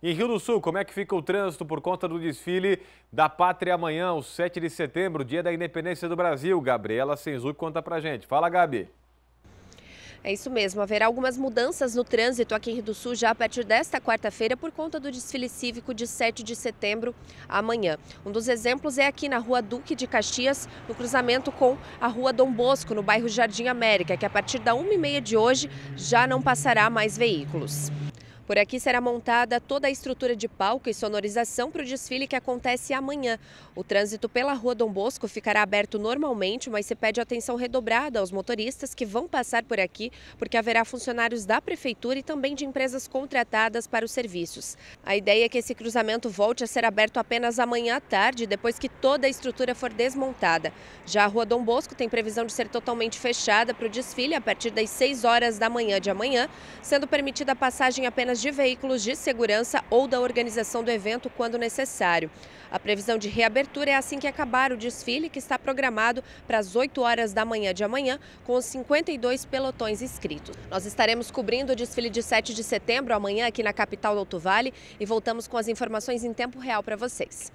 Em Rio do Sul, como é que fica o trânsito por conta do desfile da Pátria amanhã, o 7 de setembro, dia da independência do Brasil? Gabriela Senzu conta pra gente. Fala, Gabi. É isso mesmo, haverá algumas mudanças no trânsito aqui em Rio do Sul já a partir desta quarta-feira por conta do desfile cívico de 7 de setembro amanhã. Um dos exemplos é aqui na rua Duque de Caxias, no cruzamento com a rua Dom Bosco, no bairro Jardim América, que a partir da 1h30 de hoje já não passará mais veículos. Por aqui será montada toda a estrutura de palco e sonorização para o desfile que acontece amanhã. O trânsito pela Rua Dom Bosco ficará aberto normalmente, mas se pede atenção redobrada aos motoristas que vão passar por aqui, porque haverá funcionários da Prefeitura e também de empresas contratadas para os serviços. A ideia é que esse cruzamento volte a ser aberto apenas amanhã à tarde, depois que toda a estrutura for desmontada. Já a Rua Dom Bosco tem previsão de ser totalmente fechada para o desfile a partir das 6 horas da manhã de amanhã, sendo permitida a passagem apenas apenas de veículos de segurança ou da organização do evento quando necessário. A previsão de reabertura é assim que acabar o desfile, que está programado para as 8 horas da manhã de amanhã, com os 52 pelotões inscritos. Nós estaremos cobrindo o desfile de 7 de setembro, amanhã, aqui na capital do Alto Vale, e voltamos com as informações em tempo real para vocês.